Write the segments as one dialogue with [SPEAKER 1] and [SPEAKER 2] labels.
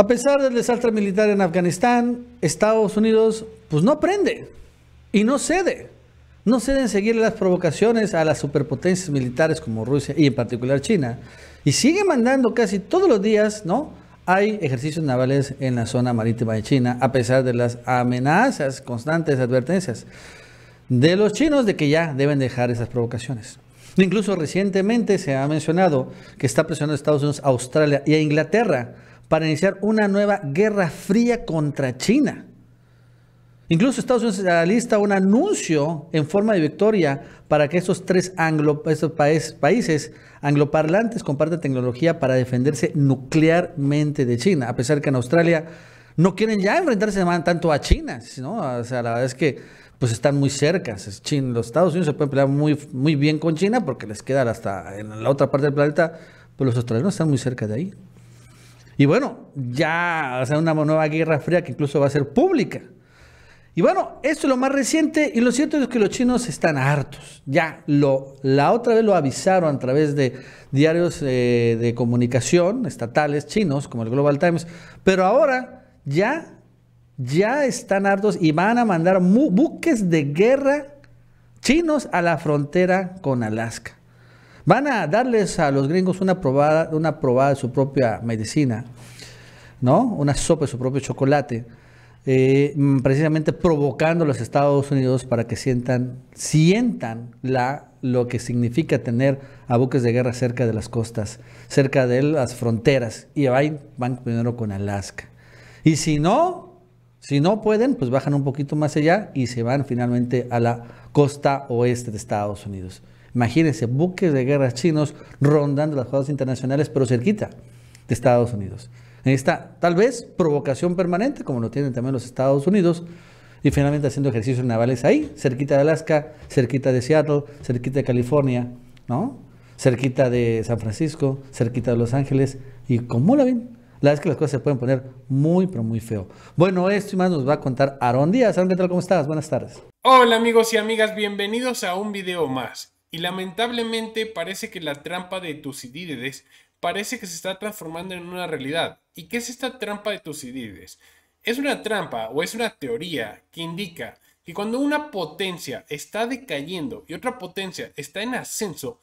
[SPEAKER 1] A pesar del desastre militar en Afganistán, Estados Unidos pues no prende y no cede. No en seguir las provocaciones a las superpotencias militares como Rusia y en particular China. Y sigue mandando casi todos los días, ¿no? Hay ejercicios navales en la zona marítima de China, a pesar de las amenazas, constantes advertencias de los chinos de que ya deben dejar esas provocaciones. Incluso recientemente se ha mencionado que está presionando a Estados Unidos, Australia y a Inglaterra para iniciar una nueva guerra fría contra China. Incluso Estados Unidos lista un anuncio en forma de victoria para que esos tres anglo, países angloparlantes compartan tecnología para defenderse nuclearmente de China, a pesar que en Australia no quieren ya enfrentarse tanto a China, sino O la verdad es que pues están muy cerca. los Estados Unidos se pueden pelear muy, muy bien con China porque les queda hasta en la otra parte del planeta, pero los australianos están muy cerca de ahí. Y bueno, ya, a sea, una nueva guerra fría que incluso va a ser pública. Y bueno, esto es lo más reciente y lo cierto es que los chinos están hartos. Ya, lo, la otra vez lo avisaron a través de diarios eh, de comunicación estatales chinos, como el Global Times, pero ahora ya, ya están hartos y van a mandar buques de guerra chinos a la frontera con Alaska. Van a darles a los gringos una probada, una probada de su propia medicina, ¿no? Una sopa de su propio chocolate, eh, mm, precisamente provocando a los Estados Unidos para que sientan, sientan la, lo que significa tener a buques de guerra cerca de las costas, cerca de las fronteras, y ahí van primero con Alaska. Y si no, si no pueden, pues bajan un poquito más allá y se van finalmente a la costa oeste de Estados Unidos. Imagínense, buques de guerra chinos rondando las jugadas internacionales, pero cerquita de Estados Unidos. En esta, tal vez, provocación permanente, como lo tienen también los Estados Unidos, y finalmente haciendo ejercicios navales ahí, cerquita de Alaska, cerquita de Seattle, cerquita de California, ¿no? Cerquita de San Francisco, cerquita de Los Ángeles, y como la ven, la verdad es que las cosas se pueden poner muy, pero muy feo. Bueno, esto y más nos va a contar Aaron Díaz. Aarón, ¿qué tal? ¿Cómo estás? Buenas tardes.
[SPEAKER 2] Hola amigos y amigas, bienvenidos a un video más. Y lamentablemente parece que la trampa de Tucídides parece que se está transformando en una realidad. ¿Y qué es esta trampa de Tucídides? Es una trampa o es una teoría que indica que cuando una potencia está decayendo y otra potencia está en ascenso,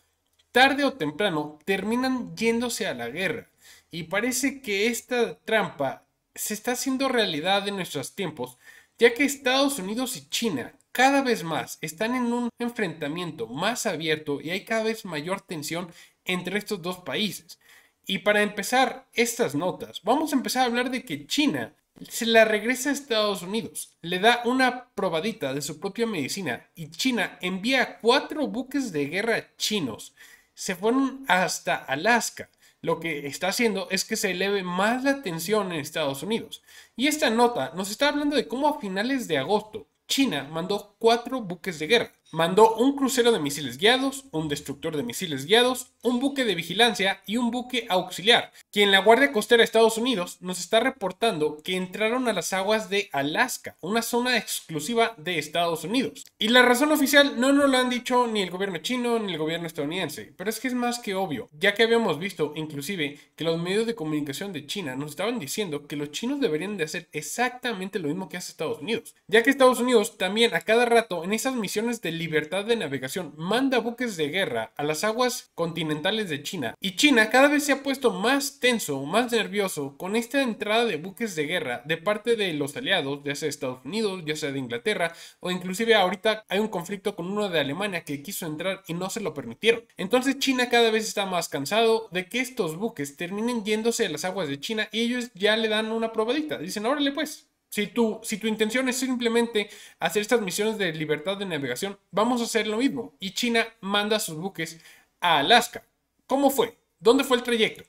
[SPEAKER 2] tarde o temprano terminan yéndose a la guerra. Y parece que esta trampa se está haciendo realidad en nuestros tiempos ya que Estados Unidos y China cada vez más están en un enfrentamiento más abierto y hay cada vez mayor tensión entre estos dos países. Y para empezar estas notas, vamos a empezar a hablar de que China se la regresa a Estados Unidos, le da una probadita de su propia medicina y China envía cuatro buques de guerra chinos. Se fueron hasta Alaska lo que está haciendo es que se eleve más la tensión en Estados Unidos. Y esta nota nos está hablando de cómo a finales de agosto China mandó cuatro buques de guerra mandó un crucero de misiles guiados, un destructor de misiles guiados, un buque de vigilancia y un buque auxiliar, quien la Guardia Costera de Estados Unidos nos está reportando que entraron a las aguas de Alaska, una zona exclusiva de Estados Unidos. Y la razón oficial no nos lo han dicho ni el gobierno chino ni el gobierno estadounidense, pero es que es más que obvio, ya que habíamos visto inclusive que los medios de comunicación de China nos estaban diciendo que los chinos deberían de hacer exactamente lo mismo que hace Estados Unidos, ya que Estados Unidos también a cada rato en esas misiones de libertad de navegación, manda buques de guerra a las aguas continentales de China. Y China cada vez se ha puesto más tenso, más nervioso con esta entrada de buques de guerra de parte de los aliados, ya sea de Estados Unidos, ya sea de Inglaterra, o inclusive ahorita hay un conflicto con uno de Alemania que quiso entrar y no se lo permitieron. Entonces China cada vez está más cansado de que estos buques terminen yéndose a las aguas de China y ellos ya le dan una probadita. Dicen, órale pues, si tu, si tu intención es simplemente hacer estas misiones de libertad de navegación, vamos a hacer lo mismo. Y China manda sus buques a Alaska. ¿Cómo fue? ¿Dónde fue el trayecto?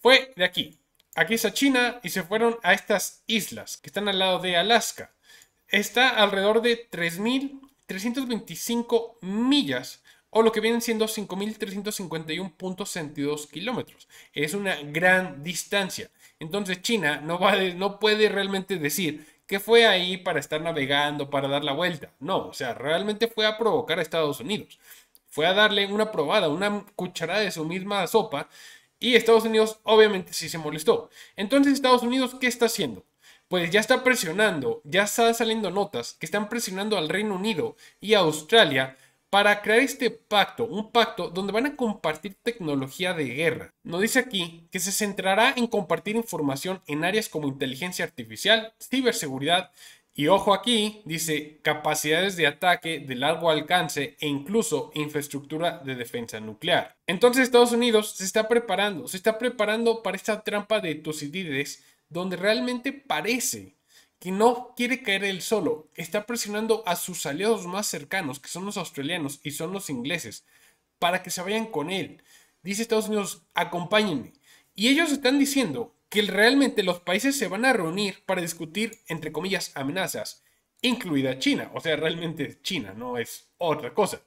[SPEAKER 2] Fue de aquí. Aquí está China y se fueron a estas islas que están al lado de Alaska. Está alrededor de 3.325 millas o lo que vienen siendo 5.351.62 kilómetros. Es una gran distancia. Entonces China no, no puede realmente decir que fue ahí para estar navegando, para dar la vuelta. No, o sea, realmente fue a provocar a Estados Unidos. Fue a darle una probada, una cucharada de su misma sopa. Y Estados Unidos obviamente sí se molestó. Entonces Estados Unidos, ¿qué está haciendo? pues ya está presionando, ya está saliendo notas que están presionando al Reino Unido y a Australia para crear este pacto, un pacto donde van a compartir tecnología de guerra. Nos dice aquí que se centrará en compartir información en áreas como inteligencia artificial, ciberseguridad y ojo aquí, dice capacidades de ataque de largo alcance e incluso infraestructura de defensa nuclear. Entonces Estados Unidos se está preparando, se está preparando para esta trampa de Tucídides donde realmente parece que no quiere caer él solo. Está presionando a sus aliados más cercanos, que son los australianos y son los ingleses, para que se vayan con él. Dice Estados Unidos, acompáñenme. Y ellos están diciendo que realmente los países se van a reunir para discutir, entre comillas, amenazas, incluida China. O sea, realmente China, no es otra cosa.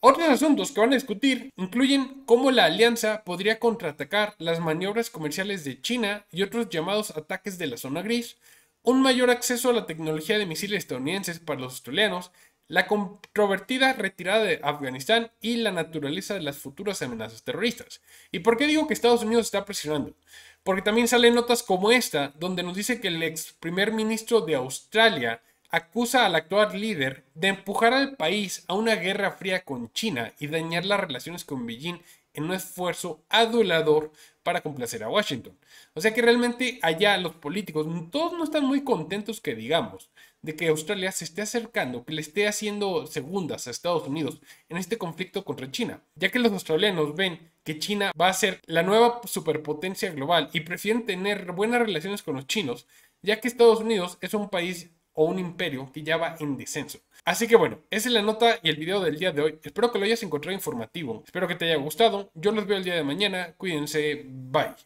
[SPEAKER 2] Otros asuntos que van a discutir incluyen cómo la alianza podría contraatacar las maniobras comerciales de China y otros llamados ataques de la zona gris, un mayor acceso a la tecnología de misiles estadounidenses para los australianos, la controvertida retirada de Afganistán y la naturaleza de las futuras amenazas terroristas. ¿Y por qué digo que Estados Unidos está presionando? Porque también salen notas como esta, donde nos dice que el ex primer ministro de Australia acusa al actual líder de empujar al país a una guerra fría con China y dañar las relaciones con Beijing en un esfuerzo adulador para complacer a Washington. O sea que realmente allá los políticos, todos no están muy contentos que digamos de que Australia se esté acercando, que le esté haciendo segundas a Estados Unidos en este conflicto contra China, ya que los australianos ven que China va a ser la nueva superpotencia global y prefieren tener buenas relaciones con los chinos, ya que Estados Unidos es un país o un imperio que ya va en descenso. Así que bueno, esa es la nota y el video del día de hoy. Espero que lo hayas encontrado informativo. Espero que te haya gustado. Yo los veo el día de mañana. Cuídense. Bye.